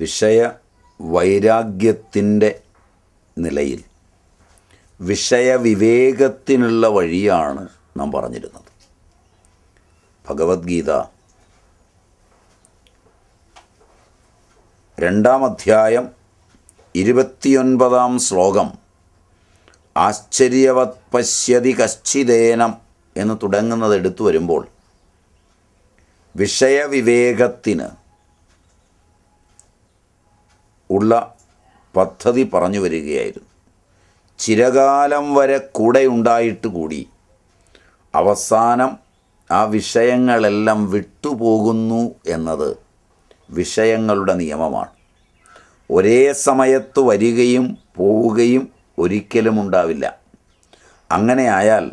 വിഷയ വൈരാഗ്യത്തിൻ്റെ നിലയിൽ വിഷയവിവേകത്തിനുള്ള വഴിയാണ് നാം പറഞ്ഞിരുന്നത് ഭഗവത്ഗീത രണ്ടാം അധ്യായം ഇരുപത്തിയൊൻപതാം ശ്ലോകം ആശ്ചര്യവത് പശ്യതി കശ്ചിതേനം എന്ന് തുടങ്ങുന്നത് എടുത്തു വരുമ്പോൾ വിഷയവിവേകത്തിന് ഉള്ള പദ്ധതി പറഞ്ഞു വരികയായിരുന്നു ചിരകാലം വരെ കൂടെ ഉണ്ടായിട്ട് കൂടി അവസാനം ആ വിഷയങ്ങളെല്ലാം വിട്ടുപോകുന്നു എന്നത് വിഷയങ്ങളുടെ നിയമമാണ് ഒരേ സമയത്ത് വരികയും പോവുകയും ഒരിക്കലും ഉണ്ടാവില്ല അങ്ങനെയായാൽ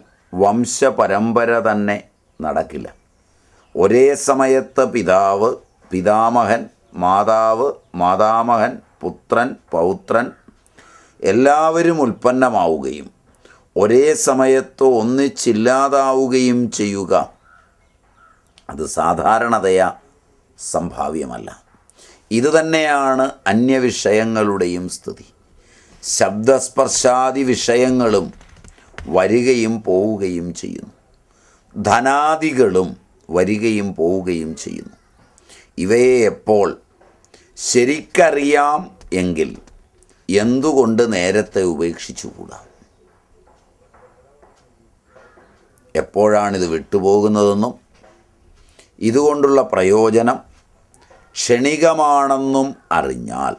വംശപരമ്പര തന്നെ നടക്കില്ല ഒരേ സമയത്ത് പിതാവ് പിതാമഹൻ മാതാവ് മാതാമഹൻ പുത്രൻ പൗത്രൻ എല്ലാവരും ഉൽപ്പന്നമാവുകയും ഒരേ സമയത്ത് ഒന്നിച്ചില്ലാതാവുകയും ചെയ്യുക അത് സാധാരണതയാ സംഭാവ്യമല്ല ഇതുതന്നെയാണ് അന്യവിഷയങ്ങളുടെയും സ്ഥിതി ശബ്ദസ്പർശാദി വിഷയങ്ങളും വരികയും പോവുകയും ചെയ്യുന്നു ധനാദികളും വരികയും പോവുകയും ചെയ്യുന്നു ഇവയെ എപ്പോൾ ശരിക്കറിയാം എങ്കിൽ എന്തുകൊണ്ട് നേരത്തെ ഉപേക്ഷിച്ചുകൂടാ എപ്പോഴാണിത് വിട്ടുപോകുന്നതെന്നും ഇതുകൊണ്ടുള്ള പ്രയോജനം ക്ഷണികമാണെന്നും അറിഞ്ഞാൽ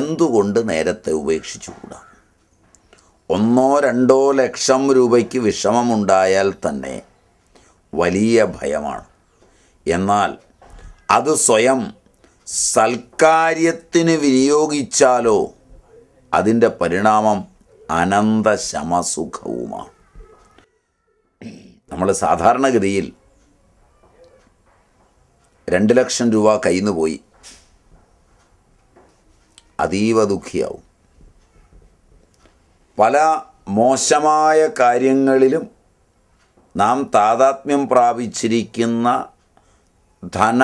എന്തുകൊണ്ട് നേരത്തെ ഉപേക്ഷിച്ചുകൂടാ ഒന്നോ രണ്ടോ ലക്ഷം രൂപയ്ക്ക് വിഷമമുണ്ടായാൽ തന്നെ വലിയ ഭയമാണ് എന്നാൽ അത് സ്വയം സൽക്കാര്യത്തിന് വിനിയോഗിച്ചാലോ അതിൻ്റെ പരിണാമം അനന്ത ശമസുഖവുമാണ് നമ്മൾ സാധാരണഗതിയിൽ രണ്ട് ലക്ഷം രൂപ കയ്യിൽ നിന്ന് പോയി അതീവ ദുഃഖിയാവും പല മോശമായ കാര്യങ്ങളിലും നാം താതാത്മ്യം പ്രാപിച്ചിരിക്കുന്ന ധന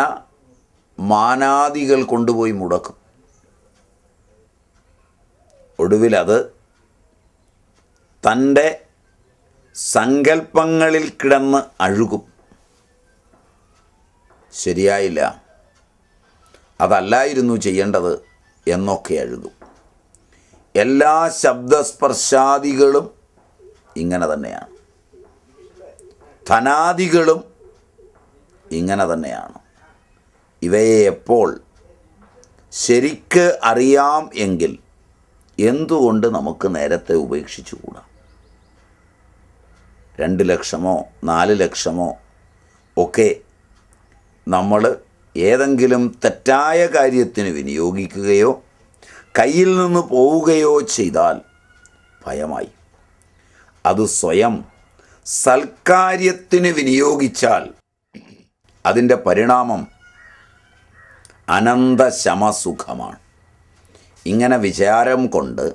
മാനാദികൾ കൊണ്ടുപോയി മുടക്കും ഒടുവിലത് തൻ്റെ സങ്കല്പങ്ങളിൽ കിടന്ന് അഴുകും ശരിയായില്ല അതല്ലായിരുന്നു ചെയ്യേണ്ടത് എന്നൊക്കെ അഴുകും എല്ലാ ശബ്ദസ്പർശാദികളും ഇങ്ങനെ തന്നെയാണ് ധനാദികളും ഇങ്ങനെ തന്നെയാണ് ഇവയെ എപ്പോൾ ശരിക്ക് അറിയാം എങ്കിൽ എന്തുകൊണ്ട് നമുക്ക് നേരത്തെ ഉപേക്ഷിച്ചുകൂടാ രണ്ട് ലക്ഷമോ നാല് ലക്ഷമോ ഒക്കെ നമ്മൾ ഏതെങ്കിലും തെറ്റായ കാര്യത്തിന് വിനിയോഗിക്കുകയോ കയ്യിൽ നിന്ന് പോവുകയോ ചെയ്താൽ ഭയമായി അത് സ്വയം സൽക്കാര്യത്തിന് വിനിയോഗിച്ചാൽ അതിൻ്റെ പരിണാമം അനന്തശമസുഖമാണ് ഇങ്ങനെ വിചാരം കൊണ്ട്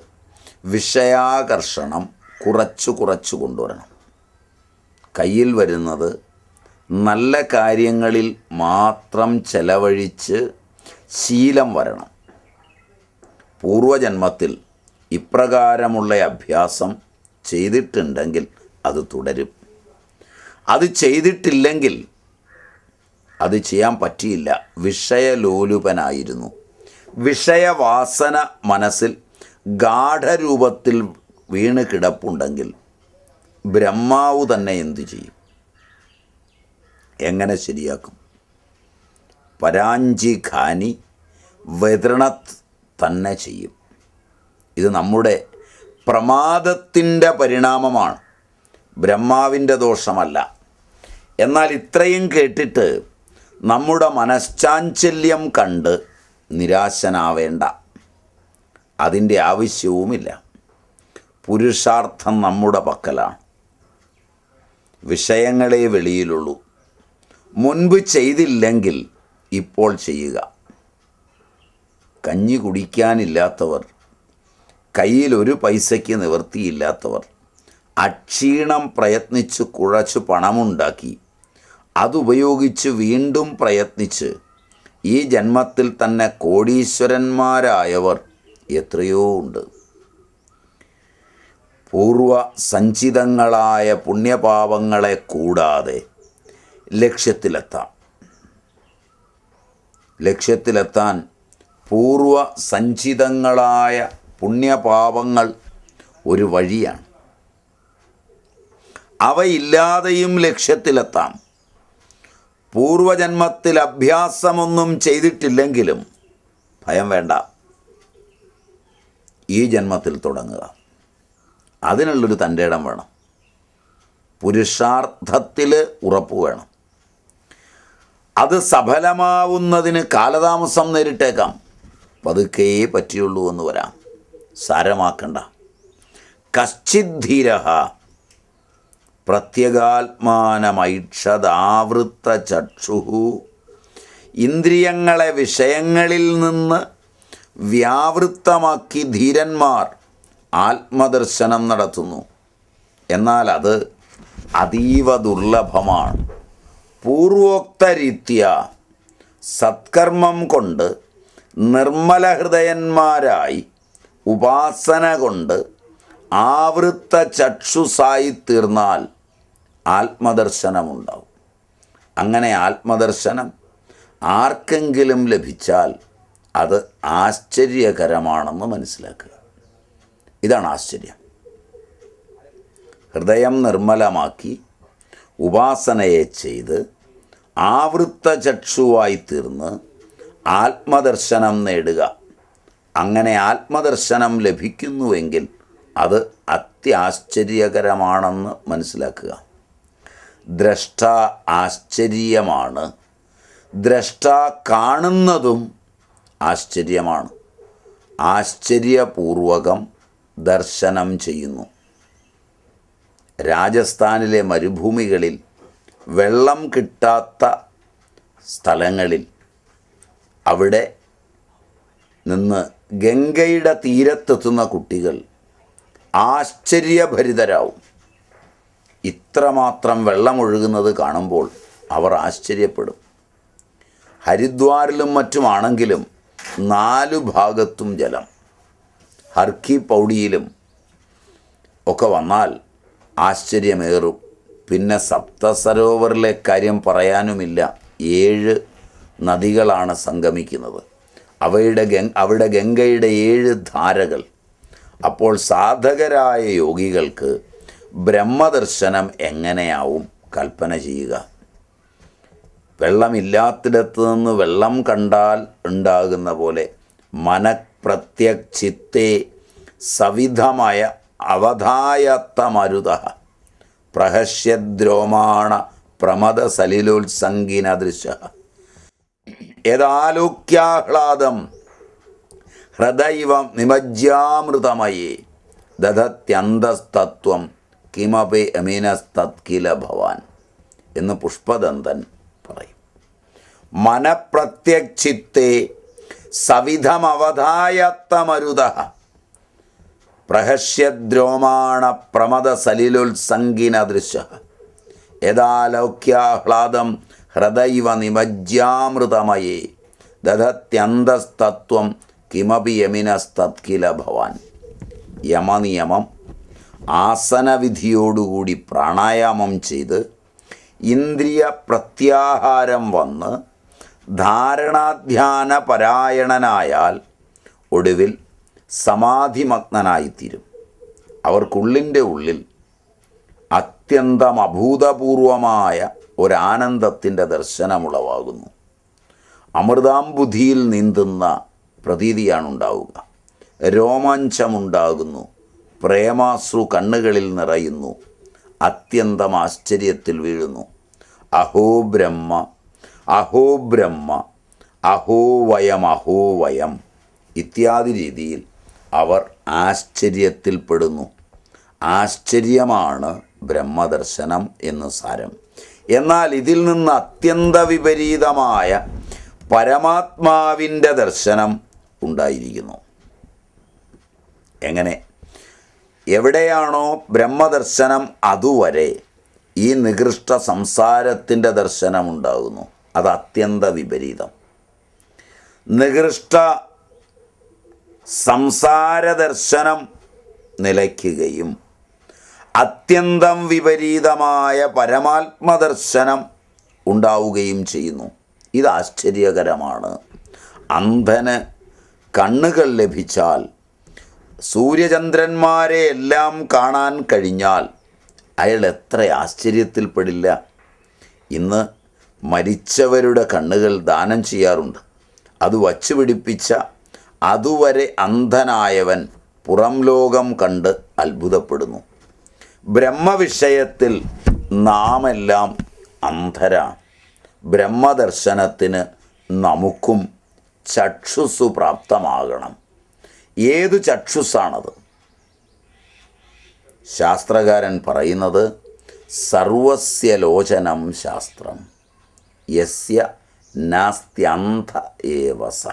വിഷയാകർഷണം കുറച്ചു കുറച്ചു കൊണ്ടുവരണം കയ്യിൽ വരുന്നത് നല്ല കാര്യങ്ങളിൽ മാത്രം ചെലവഴിച്ച് ശീലം വരണം പൂർവജന്മത്തിൽ ഇപ്രകാരമുള്ള അഭ്യാസം ചെയ്തിട്ടുണ്ടെങ്കിൽ അത് തുടരും അത് ചെയ്തിട്ടില്ലെങ്കിൽ അത് ചെയ്യാൻ പറ്റിയില്ല വിഷയലോലുപനായിരുന്നു വിഷയവാസന മനസ്സിൽ ഗാഠരൂപത്തിൽ വീണ് കിടപ്പുണ്ടെങ്കിൽ ബ്രഹ്മാവ് തന്നെ എന്തു ചെയ്യും എങ്ങനെ ശരിയാക്കും പരാഞ്ചി ഖാനി വെതൃണത് തന്നെ ചെയ്യും ഇത് നമ്മുടെ പ്രമാദത്തിൻ്റെ പരിണാമമാണ് ബ്രഹ്മാവിൻ്റെ ദോഷമല്ല എന്നാൽ ഇത്രയും കേട്ടിട്ട് നമ്മുടെ മനശ്ചാഞ്ചല്യം കണ്ട് നിരാശനാവേണ്ട അതിൻ്റെ ആവശ്യവുമില്ല പുരുഷാർത്ഥം നമ്മുടെ പക്കലാണ് വിഷയങ്ങളെ വെളിയിലുള്ളൂ മുൻപ് ചെയ്തില്ലെങ്കിൽ ഇപ്പോൾ ചെയ്യുക കഞ്ഞി കുടിക്കാനില്ലാത്തവർ കയ്യിൽ ഒരു പൈസയ്ക്ക് നിവർത്തിയില്ലാത്തവർ അക്ഷീണം പ്രയത്നിച്ച് കുഴച്ചു പണമുണ്ടാക്കി അതുപയോഗിച്ച് വീണ്ടും പ്രയത്നിച്ച് ഈ ജന്മത്തിൽ തന്നെ കോടീശ്വരന്മാരായവർ എത്രയോ ഉണ്ട് പൂർവ സഞ്ചിതങ്ങളായ പുണ്യപാപങ്ങളെ കൂടാതെ ലക്ഷ്യത്തിലെത്താം ലക്ഷ്യത്തിലെത്താൻ പൂർവ സഞ്ചിതങ്ങളായ പുണ്യപാപങ്ങൾ ഒരു വഴിയാണ് അവയില്ലാതെയും ലക്ഷ്യത്തിലെത്താം പൂർവജന്മത്തിൽ അഭ്യാസമൊന്നും ചെയ്തിട്ടില്ലെങ്കിലും ഭയം വേണ്ട ഈ ജന്മത്തിൽ തുടങ്ങുക അതിനുള്ളൊരു തൻ്റെ ഇടം വേണം പുരുഷാർത്ഥത്തിൽ ഉറപ്പ് വേണം അത് സഫലമാവുന്നതിന് കാലതാമസം നേരിട്ടേക്കാം പതുക്കേ പറ്റിയുള്ളൂ എന്ന് വരാം സാരമാക്കണ്ട കശ്ചിദ്ധീരഹ പ്രത്യഗാത്മാനമൈക്ഷതാവൃത്ത ചക്ഷുഹു ഇന്ദ്രിയങ്ങളെ വിഷയങ്ങളിൽ നിന്ന് വ്യാവൃത്തമാക്കി ധീരന്മാർ ആത്മദർശനം നടത്തുന്നു എന്നാൽ അത് അതീവ ദുർലഭമാണ് പൂർവോക്തരീത്യ സത്കർമ്മം കൊണ്ട് നിർമ്മലഹൃദയന്മാരായി ഉപാസന കൊണ്ട് ആവൃത്ത ചക്ഷുസായി തീർന്നാൽ ആത്മദർശനമുണ്ടാവും അങ്ങനെ ആത്മദർശനം ആർക്കെങ്കിലും ലഭിച്ചാൽ അത് ആശ്ചര്യകരമാണെന്ന് മനസ്സിലാക്കുക ഇതാണ് ആശ്ചര്യം ഹൃദയം നിർമ്മലമാക്കി ഉപാസനയെ ചെയ്ത് ആവൃത്ത ചക്ഷുവായി തീർന്ന് ആത്മദർശനം നേടുക അങ്ങനെ ആത്മദർശനം ലഭിക്കുന്നുവെങ്കിൽ അത് അത്യാശ്ചര്യകരമാണെന്ന് മനസ്സിലാക്കുക ദ്രഷ്ട ആശ്ചര്യമാണ് ദ്രഷ്ട കാണുന്നതും ആശ്ചര്യമാണ് ആശ്ചര്യപൂർവകം ദർശനം ചെയ്യുന്നു രാജസ്ഥാനിലെ മരുഭൂമികളിൽ വെള്ളം കിട്ടാത്ത സ്ഥലങ്ങളിൽ അവിടെ നിന്ന് ഗംഗയുടെ തീരത്തെത്തുന്ന കുട്ടികൾ ആശ്ചര്യഭരിതരാവും ഇത്രമാത്രം വെള്ളമൊഴുകുന്നത് കാണുമ്പോൾ അവർ ആശ്ചര്യപ്പെടും ഹരിദ്വാരിലും മറ്റുമാണെങ്കിലും നാലു ഭാഗത്തും ജലം ഹർക്കി പൗടിയിലും ഒക്കെ വന്നാൽ ആശ്ചര്യമേറും പിന്നെ സപ്തസരോവറിലെ കാര്യം പറയാനുമില്ല ഏഴ് നദികളാണ് സംഗമിക്കുന്നത് അവയുടെ ഗംഗ അവിടെ ഗംഗയുടെ ഏഴ് ധാരകൾ അപ്പോൾ സാധകരായ യോഗികൾക്ക് ബ്രഹ്മദർശനം എങ്ങനെയാവും കൽപ്പന ചെയ്യുക വെള്ളമില്ലാത്തിടത്ത് നിന്ന് വെള്ളം കണ്ടാൽ ഉണ്ടാകുന്ന പോലെ മനഃപ്രത്യക് സവിധമായ അവധായത്ത മരുത പ്രഹസ്യദ്രോമാണ പ്രമദ സലിലോത്സംഗിന ദൃശ്യ ഹൃദൈവം നിമജ്ജാമൃതമയേ ദധത്യന്തസ്തത്വം കിമപി അമീനസ്തത്കില ഭവാൻ എന്ന് പുഷ്പദന്തൻ പറയും മനപ്രത്യക്ഷിത്തെ സവിധമവധായത്തമരുത പ്രഹസ്യദ്രോമാണ പ്രമദ സലിലുത്സംഗിന ദൃശ്യ യഥാലൗക്യാഹ്ലാദം ഹൃദൈവ നിമജ്ജാമൃതമയേ ദധത്യന്തസ്തത്വം കിമപി യമിനസ്തത്കില ഭവാൻ യമനിയമം ആസനവിധിയോടുകൂടി പ്രാണായാമം ചെയ്ത് ഇന്ദ്രിയ പ്രത്യാഹാരം വന്ന് ധാരണാധ്യാന പരായണനായാൽ ഒടുവിൽ സമാധിമഗ്നനായിത്തീരും അവർക്കുള്ളിൻ്റെ ഉള്ളിൽ അത്യന്തം അഭൂതപൂർവമായ ഒരാനന്ദത്തിൻ്റെ ദർശനമുളവാകുന്നു അമൃതാംബുധിയിൽ നീന്തുന്ന പ്രതീതിയാണ് ഉണ്ടാവുക രോമാഞ്ചമുണ്ടാകുന്നു പ്രേമാശ്രു കണ്ണുകളിൽ നിറയുന്നു അത്യന്തം ആശ്ചര്യത്തിൽ വീഴുന്നു അഹോ ബ്രഹ്മ അഹോ ബ്രഹ്മ അഹോ വയം അഹോ വയം ഇത്യാദി രീതിയിൽ അവർ ആശ്ചര്യത്തിൽപ്പെടുന്നു ആശ്ചര്യമാണ് ബ്രഹ്മദർശനം എന്ന് സാരം എന്നാൽ ഇതിൽ നിന്ന് അത്യന്ത വിപരീതമായ പരമാത്മാവിൻ്റെ ദർശനം ഉണ്ടായിരിക്കുന്നു എങ്ങനെ എവിടെയാണോ ബ്രഹ്മദർശനം അതുവരെ ഈ നികൃഷ്ട സംസാരത്തിൻ്റെ ദർശനമുണ്ടാകുന്നു അത് അത്യന്ത വിപരീതം നികൃഷ്ട സംസാര ദർശനം നിലയ്ക്കുകയും അത്യന്തം വിപരീതമായ പരമാത്മദർശനം ഉണ്ടാവുകയും ചെയ്യുന്നു ഇത് ആശ്ചര്യകരമാണ് അന്ധന് കണ്ണുകൾ ലഭിച്ചാൽ സൂര്യചന്ദ്രന്മാരെ എല്ലാം കാണാൻ കഴിഞ്ഞാൽ അയാൾ എത്ര ആശ്ചര്യത്തിൽപ്പെടില്ല ഇന്ന് മരിച്ചവരുടെ കണ്ണുകൾ ദാനം ചെയ്യാറുണ്ട് അത് വച്ചു പിടിപ്പിച്ച അതുവരെ അന്ധനായവൻ പുറം ലോകം കണ്ട് അത്ഭുതപ്പെടുന്നു ബ്രഹ്മവിഷയത്തിൽ നാം എല്ലാം അന്ധരാണ് ബ്രഹ്മദർശനത്തിന് നമുക്കും ചക്ഷുസ് പ്രാപ്തമാകണം ഏതു ചക്ഷുസാണത് ശാസ്ത്രകാരൻ പറയുന്നത് സർവസ്യ ലോചനം ശാസ്ത്രം യസ്യ നാസ്ത്യന്ത ഏവസ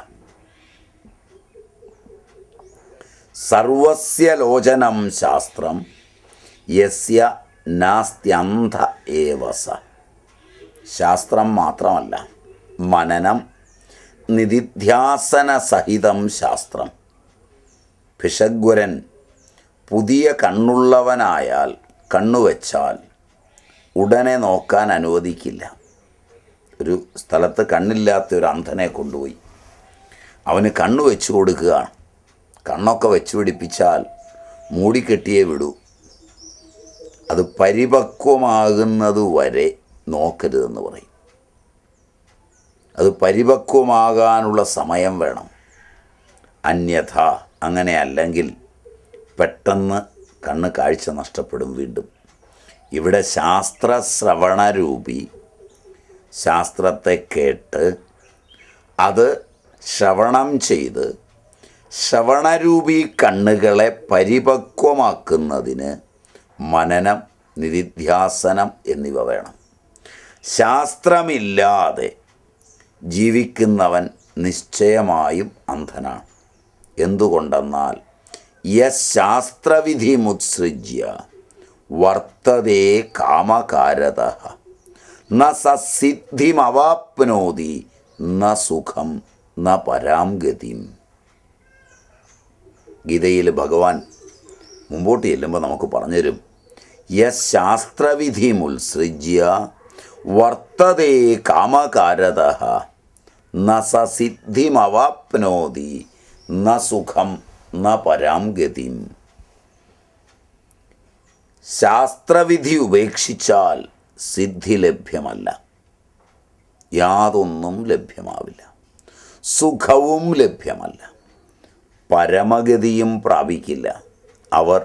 സർവസ്യ ലോചനം ശാസ്ത്രം യസ്യ നാസ്ത്യന്ത ഏവസ ശാസ്ത്രം മാത്രമല്ല മനനം നിധിധ്യാസന സഹിതം ശാസ്ത്രം ഭിഷഗ്വരൻ പുതിയ കണ്ണുള്ളവനായാൽ കണ്ണുവച്ചാൽ ഉടനെ നോക്കാൻ അനുവദിക്കില്ല ഒരു സ്ഥലത്ത് കണ്ണില്ലാത്ത ഒരു അന്ധനെ കൊണ്ടുപോയി അവന് കണ്ണു വെച്ചു കൊടുക്കുകയാണ് കണ്ണൊക്കെ വെച്ചു പിടിപ്പിച്ചാൽ മൂടിക്കെട്ടിയേ വിടൂ അത് പരിപക്വമാകുന്നത് വരെ നോക്കരുതെന്ന് പറയും അത് പരിപക്വമാകാനുള്ള സമയം വേണം അന്യഥ അങ്ങനെ അല്ലെങ്കിൽ പെട്ടെന്ന് കണ്ണ് കാഴ്ച നഷ്ടപ്പെടും വീണ്ടും ഇവിടെ ശാസ്ത്ര ശ്രവണരൂപി ശാസ്ത്രത്തെ കേട്ട് അത് ശ്രവണം ചെയ്ത് ശ്രവണരൂപി കണ്ണുകളെ പരിപക്വമാക്കുന്നതിന് മനനം നിധിധ്യാസനം എന്നിവ വേണം ശാസ്ത്രമില്ലാതെ ജീവിക്കുന്നവൻ നിശ്ചയമായും അന്ധനാണ് എന്തുകൊണ്ടെന്നാൽ യശാസ്ത്രവിധി മുത്സൃജ്യ വർത്തതേ കാമകാരത ന സസിദ്ധിമവാപ്നോതി ന സുഖം ന പരാംഗതിയും ഗീതയിൽ ഭഗവാൻ മുമ്പോട്ട് ചെല്ലുമ്പോൾ നമുക്ക് പറഞ്ഞുതരും യശാസ്ത്രവിധി മുത്സൃജ്യ വർത്തതേ കാമകാരത ന സിദ്ധിമവാപ്നോതി ന സുഖം ന പരാം ഗതിം ശാസ്ത്രവിധി ഉപേക്ഷിച്ചാൽ സിദ്ധി ലഭ്യമല്ല യാതൊന്നും ലഭ്യമാവില്ല സുഖവും ലഭ്യമല്ല പരമഗതിയും പ്രാപിക്കില്ല അവർ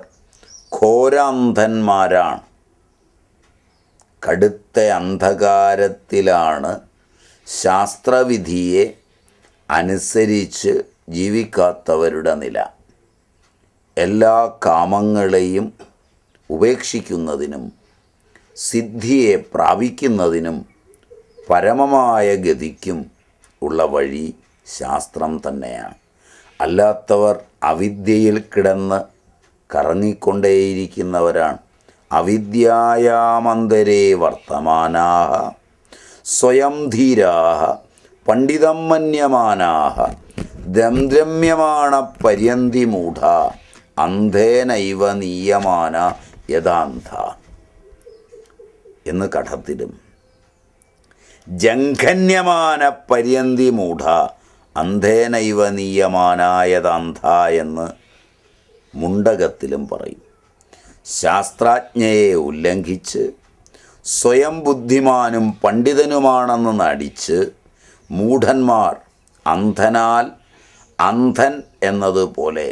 ഘോരാന്ധന്മാരാണ് കടുത്ത അന്ധകാരത്തിലാണ് ശാസ്ത്രവിധിയെ അനുസരിച്ച് ജീവിക്കാത്തവരുടെ നില എല്ലാ കാമങ്ങളെയും ഉപേക്ഷിക്കുന്നതിനും സിദ്ധിയെ പ്രാപിക്കുന്നതിനും പരമമായ ഗതിക്കും ഉള്ള വഴി ശാസ്ത്രം തന്നെയാണ് അല്ലാത്തവർ അവിദ്യയിൽ കിടന്ന് കറങ്ങിക്കൊണ്ടേയിരിക്കുന്നവരാണ് അവിദ്യയാമന്തരേ വർത്തമാന സ്വയം ധീരാ പണ്ഡിതം മന്യമാനാഹ ദംദ്രമ്യമാണ പര്യന്തി അന്ധേനൈവ നീയമാന യഥാന്ത എന്ന് കഠത്തിലും ജംഖന്യമാന പര്യന്തിമൂഢ മൂഢ അന്ധേനൈവ നീയമാനായതന്ധ എന്ന് മുണ്ടകത്തിലും പറയും ശാസ്ത്രാജ്ഞയെ ഉല്ലംഘിച്ച് സ്വയം ബുദ്ധിമാനും പണ്ഡിതനുമാണെന്ന് നടിച്ച് മൂഢന്മാർ അന്ധനാൽ അന്ധൻ എന്നതുപോലെ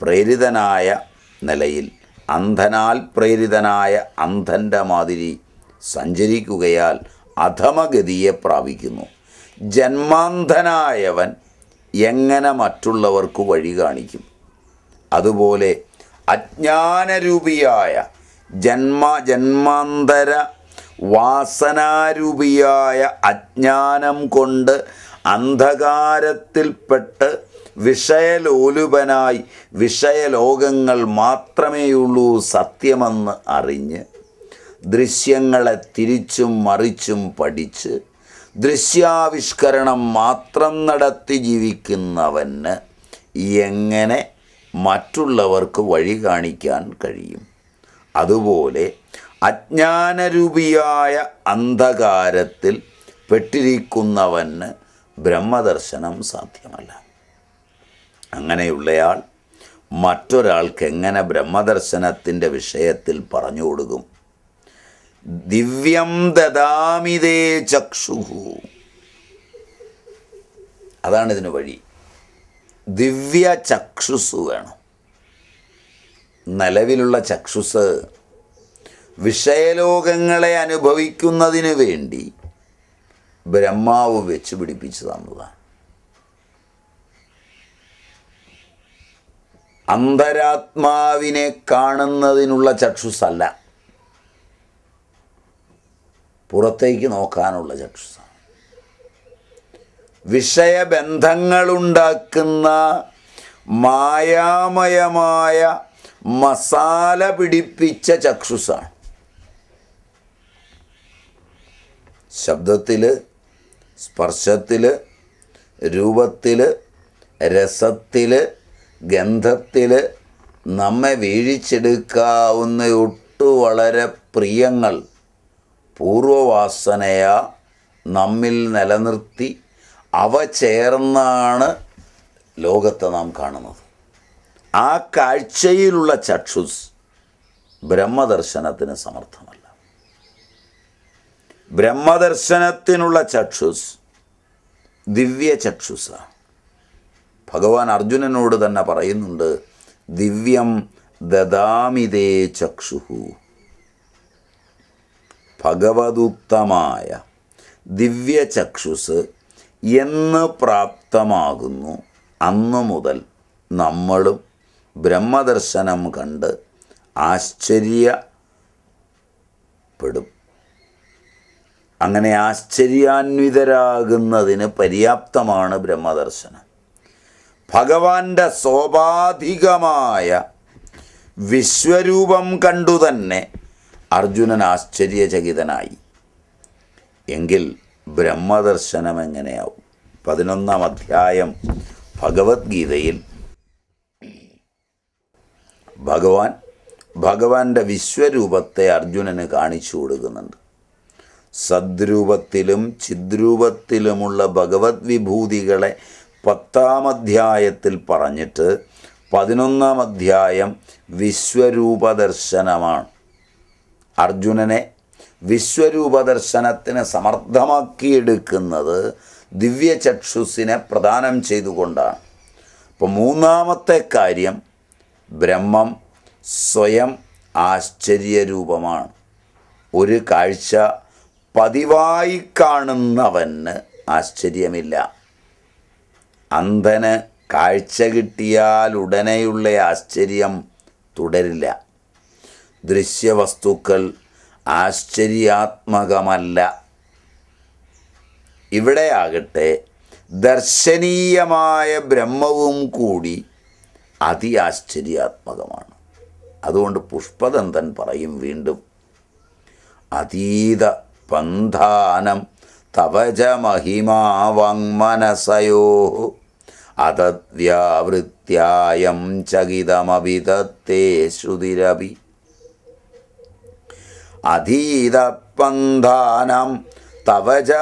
പ്രേരിതനായ നിലയിൽ അന്ധനാൽ പ്രേരിതനായ അന്ധൻ്റെ മാതിരി സഞ്ചരിക്കുകയാൽ അധമഗതിയെ പ്രാപിക്കുന്നു ജന്മാന്ധനായവൻ എങ്ങനെ മറ്റുള്ളവർക്ക് വഴി കാണിക്കും അതുപോലെ അജ്ഞാനരൂപിയായ ജന്മ ജന്മാന്തര വാസനാരൂപിയായ അജ്ഞാനം കൊണ്ട് അന്ധകാരത്തിൽപ്പെട്ട് വിഷയലോലുപനായി വിഷയലോകങ്ങൾ മാത്രമേയുള്ളൂ സത്യമെന്ന് അറിഞ്ഞ് ദൃശ്യങ്ങളെ തിരിച്ചും മറിച്ചും പഠിച്ച് ദൃശ്യാവിഷ്കരണം മാത്രം നടത്തി ജീവിക്കുന്നവന് എങ്ങനെ മറ്റുള്ളവർക്ക് വഴി കാണിക്കാൻ കഴിയും അതുപോലെ അജ്ഞാനരൂപിയായ അന്ധകാരത്തിൽ പെട്ടിരിക്കുന്നവന് ബ്രഹ്മദർശനം സാധ്യമല്ല അങ്ങനെയുള്ളയാൾ മറ്റൊരാൾക്ക് എങ്ങനെ ബ്രഹ്മദർശനത്തിൻ്റെ വിഷയത്തിൽ പറഞ്ഞു കൊടുക്കും ദിവ്യം ദദാമിതേ ചക്ഷുഹു അതാണ് ഇതിന് വഴി ദിവ്യ ചക്ഷുസ് വേണം നിലവിലുള്ള ചക്ഷുസ് വിഷയലോകങ്ങളെ അനുഭവിക്കുന്നതിന് വേണ്ടി ബ്രഹ്മാവ് വെച്ച് പിടിപ്പിച്ചു തന്നതാണ് അന്തരാത്മാവിനെ കാണുന്നതിനുള്ള ചക്ഷുസല്ല പുറത്തേക്ക് നോക്കാനുള്ള ചക്ഷുസ വിഷയബന്ധങ്ങളുണ്ടാക്കുന്ന മായാമയമായ മസാല പിടിപ്പിച്ച ചക്ഷുസാണ് ശബ്ദത്തിൽ സ്പർശത്തിൽ രൂപത്തിൽ രസത്തിൽ ഗന്ധത്തിൽ നമ്മെ വീഴിച്ചെടുക്കാവുന്ന ഒട്ടു വളരെ പ്രിയങ്ങൾ പൂർവവാസനയ നമ്മിൽ നിലനിർത്തി അവ ചേർന്നാണ് ലോകത്തെ നാം കാണുന്നത് ആ കാഴ്ചയിലുള്ള ചക്ഷുസ് ബ്രഹ്മദർശനത്തിന് സമർത്ഥമല്ല ബ്രഹ്മദർശനത്തിനുള്ള ചക്ഷുസ് ദിവ്യ ചക്ഷുസാണ് ഭഗവാൻ അർജുനനോട് തന്നെ പറയുന്നുണ്ട് ദിവ്യം ദദാമിതേ ചക്ഷുഹു ഭഗവതുക്തമായ ദിവ്യ ചക്ഷുസ് എന്ന് പ്രാപ്തമാകുന്നു അന്നു മുതൽ നമ്മളും ബ്രഹ്മദർശനം കണ്ട് ആശ്ചര്യപ്പെടും അങ്ങനെ ആശ്ചര്യാന്വിതരാകുന്നതിന് പര്യാപ്തമാണ് ബ്രഹ്മദർശനം ഭഗവാന്റെ സ്വാഭാവികമായ വിശ്വരൂപം കണ്ടു തന്നെ അർജുനൻ ആശ്ചര്യചകിതനായി എങ്കിൽ ബ്രഹ്മദർശനം എങ്ങനെയാവും പതിനൊന്നാം അധ്യായം ഭഗവത്ഗീതയിൽ ഭഗവാൻ ഭഗവാന്റെ വിശ്വരൂപത്തെ അർജുനന് കാണിച്ചു കൊടുക്കുന്നുണ്ട് സദ്രൂപത്തിലും ചിദ്രൂപത്തിലുമുള്ള ഭഗവത് വിഭൂതികളെ പത്താം അധ്യായത്തിൽ പറഞ്ഞിട്ട് പതിനൊന്നാം അധ്യായം വിശ്വരൂപദർശനമാണ് അർജുനനെ വിശ്വരൂപ ദർശനത്തിന് സമർത്ഥമാക്കിയെടുക്കുന്നത് ദിവ്യചക്ഷുസിനെ പ്രദാനം ചെയ്തുകൊണ്ടാണ് അപ്പോൾ മൂന്നാമത്തെ കാര്യം ബ്രഹ്മം സ്വയം ആശ്ചര്യരൂപമാണ് ഒരു കാഴ്ച പതിവായി കാണുന്നവന് ആശ്ചര്യമില്ല അന്ധന് കാഴ്ച കിട്ടിയാൽ ഉടനെയുള്ള ആശ്ചര്യം തുടരില്ല ദൃശ്യവസ്തുക്കൾ ആശ്ചര്യാത്മകമല്ല ഇവിടെയാകട്ടെ ദർശനീയമായ ബ്രഹ്മവും കൂടി അതി ആശ്ചര്യാത്മകമാണ് അതുകൊണ്ട് പുഷ്പദന്തൻ പറയും വീണ്ടും അതീത പന്ധാനം തവജ മഹിമാവങ്മനസയോ അതദ്വ്യാവൃത്യായം ചകിതമവിതത്തെ ശ്രുതിരവി അധീതപന്ധാനം തവ ച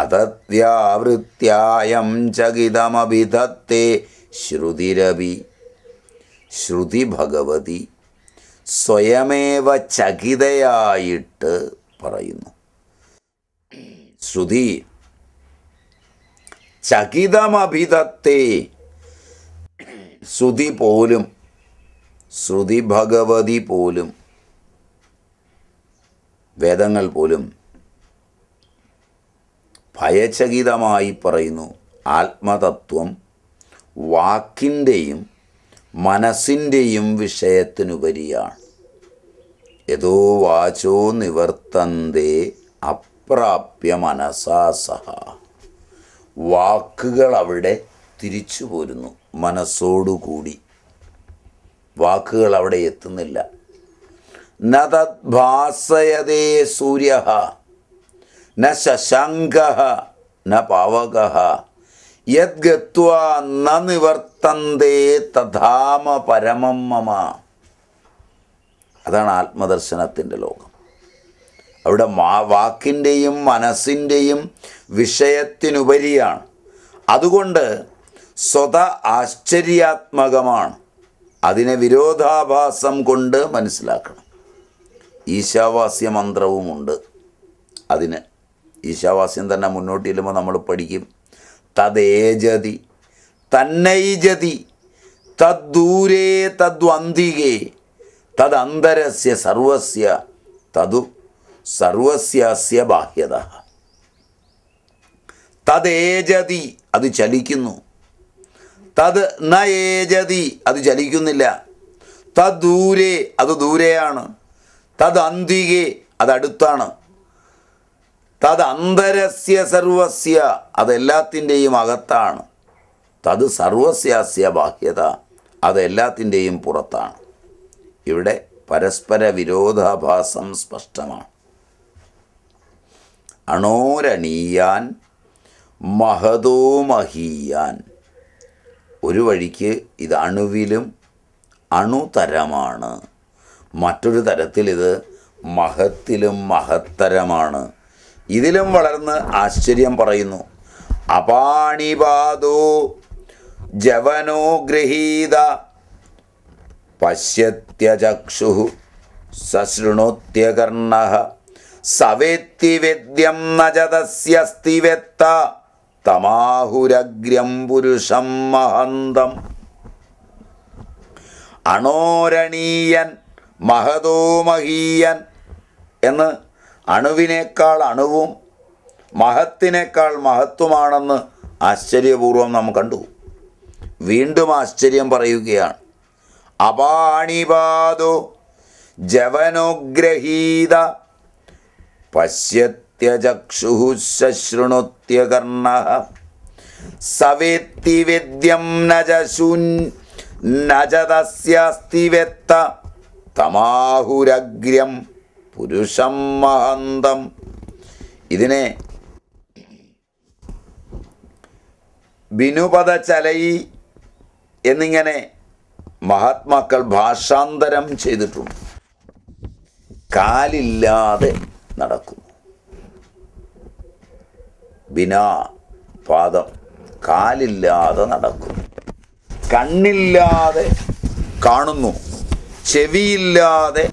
അതത്യാവൃത്യായം ചകിതമഭിധത്തെ ശ്രുതിരവി ശ്രുതി ഭഗവതി സ്വയമേവ ചകിതയായിട്ട് പറയുന്നു ശ്രുതി ചകിതമഭിതത്തെ ശ്രുതി പോലും ശ്രുതി ഭഗവതി പോലും വേദങ്ങൾ പോലും ഭയചകിതമായി പറയുന്നു ആത്മതത്വം വാക്കിൻ്റെയും മനസ്സിൻ്റെയും വിഷയത്തിനുപരിയാണ് ഏതോ വാചോ നിവർത്തന്തേ അപ്രാപ്യ മനസാസഹ വാക്കുകൾ അവിടെ തിരിച്ചു പോരുന്നു മനസ്സോടുകൂടി വാക്കുകൾ അവിടെ എത്തുന്നില്ല നതത് സൂര്യ ന ശശാങ്ക ന പാവക യദ്ഗത്വ ന നിവർത്തന്തേ തഥാമ പരമം മമ അതാണ് ആത്മദർശനത്തിൻ്റെ ലോകം അവിടെ മാ വാക്കിൻ്റെയും മനസ്സിൻ്റെയും വിഷയത്തിനുപരിയാണ് അതുകൊണ്ട് സ്വത ആശ്ചര്യാത്മകമാണ് അതിനെ വിരോധാഭാസം കൊണ്ട് മനസ്സിലാക്കണം ഈശാവാസ്യ മന്ത്രവുമുണ്ട് അതിന് ഈശാവാസ്യം തന്നെ മുന്നോട്ട് ചെല്ലുമ്പോൾ നമ്മൾ പഠിക്കും തദ്ദേജതി തന്നൈജതി തദ്ദൂരേ തദ്വന്തികേ തദന്തരസ്യ സർവസ്യ തതു സർവസ്യസ്യ ബാഹ്യത തദ്ദേജതി അത് ചലിക്കുന്നു തത് നയേജതി അത് ചലിക്കുന്നില്ല തദ്ദൂരെ അത് ദൂരെയാണ് തത് അന്തികെ അതടുത്താണ് തത് അന്തരസ്യ സർവസ്യ അതെല്ലാത്തിൻ്റെയും അകത്താണ് തത് സർവസ്യാസ്യ ബാഹ്യത അതെല്ലാത്തിൻ്റെയും പുറത്താണ് ഇവിടെ പരസ്പര വിരോധാഭാസം സ്പഷ്ടമാണ് അണോരണീയാൻ മഹതോ മഹീയാൻ ഒരു വഴിക്ക് ഇത് അണുവിലും അണുതരമാണ് മറ്റൊരു തരത്തിൽ ഇത് മഹത്തിലും മഹത്തരമാണ് ഇതിലും വളർന്ന് ആശ്ചര്യം പറയുന്നു അപാണിപാതോ ജവനോ ഗൃഹീത പശ്യത്യചക്ഷു സശൃണോത്യകർണ സവേത്തി വേദ്യം തമാഹുരഗ്രം പുരുഷം മഹന്തം അണോരണീയൻ മഹതോമഹീയൻ മഹീയൻ എന്ന് അണുവിനേക്കാൾ അണുവും മഹത്തിനേക്കാൾ മഹത്വമാണെന്ന് ആശ്ചര്യപൂർവം നാം കണ്ടു വീണ്ടും ആശ്ചര്യം പറയുകയാണ് അപാണിപാതോ ജവനോഗ്രഹീത പശ്യത് त्यजक्षुः സവേത്തി വേദ്യം നജശൂൻ न च തമാഹുരഗ്രം പുരുഷം മഹന്തം ഇതിനെ ബിനുപദ ചലയി എന്നിങ്ങനെ മഹാത്മാക്കൾ ഭാഷാന്തരം ചെയ്തിട്ടുണ്ട് കാലില്ലാതെ നടക്കും ബിനാ പാദം കാലില്ലാതെ നടക്കും കണ്ണില്ലാതെ കാണുന്നു ചെവിയില്ലാതെ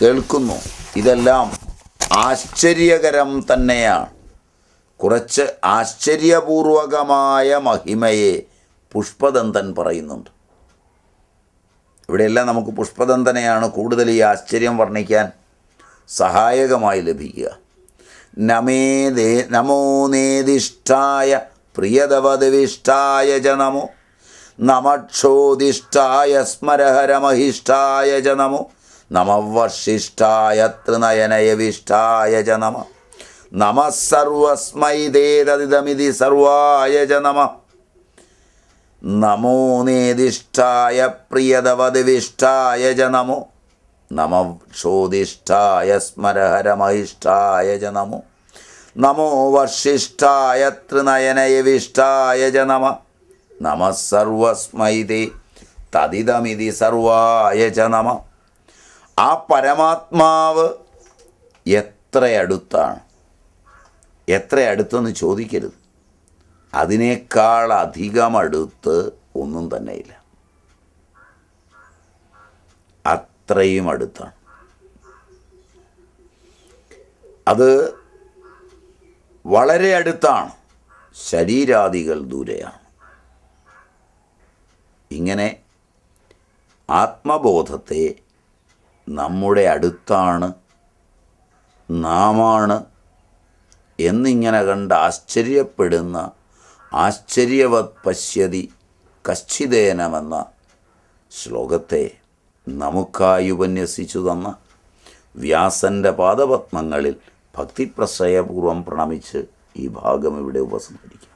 കേൾക്കുന്നു ഇതെല്ലാം ആശ്ചര്യകരം തന്നെയാണ് കുറച്ച് ആശ്ചര്യപൂർവകമായ മഹിമയെ പുഷ്പദന്തൻ പറയുന്നുണ്ട് ഇവിടെയെല്ലാം നമുക്ക് പുഷ്പദന്തനെയാണ് കൂടുതൽ ഈ ആശ്ചര്യം വർണ്ണിക്കാൻ സഹായകമായി ലഭിക്കുക मे दे नमो नेधिष्ठाय प्रियदवद्भिष्ठाय जनमु नमक्षोधिष्ठाय स्मरहरमहिष्ठाय जनमु नमवषिष्ठाय त्रिनयनयभिष्ठाय जनम नमः सर्वस्मै देददिदमिति सर्वाय जनम नमो नेधिष्ठाय प्रियदवद्भिष्ठाय जनमु നമ ക്ഷോതിഷ്ഠായ സ്മരഹരമഹിഷ്ഠായ ച നമോ നമോ വർഷിഷ്ഠായ തൃനയനയവിഷ്ഠായ ച നമ നമ സർവസ്മൈതേ തതിതമിതി സർവായ ച നമ ആ പരമാത്മാവ് എത്ര അടുത്താണ് എത്ര അടുത്തെന്ന് ചോദിക്കരുത് അതിനേക്കാൾ അധികം അടുത്ത് ഒന്നും തന്നെയില്ല അത്രയും അടുത്താണ് അത് വളരെ അടുത്താണ് ശരീരാദികൾ ദൂരെയാണ് ഇങ്ങനെ ആത്മബോധത്തെ നമ്മുടെ അടുത്താണ് നാമാണ് എന്നിങ്ങനെ കണ്ട് ആശ്ചര്യപ്പെടുന്ന ആശ്ചര്യവത് പശ്യതി കശ്ചിതേനമെന്ന ശ്ലോകത്തെ നമുക്കായി ഉപന്യസിച്ചു തന്ന വ്യാസൻ്റെ പാദപത്മങ്ങളിൽ ഭക്തിപ്രശ്രയപൂർവം പ്രണമിച്ച് ഈ ഭാഗം ഇവിടെ ഉപസംഹരിക്കും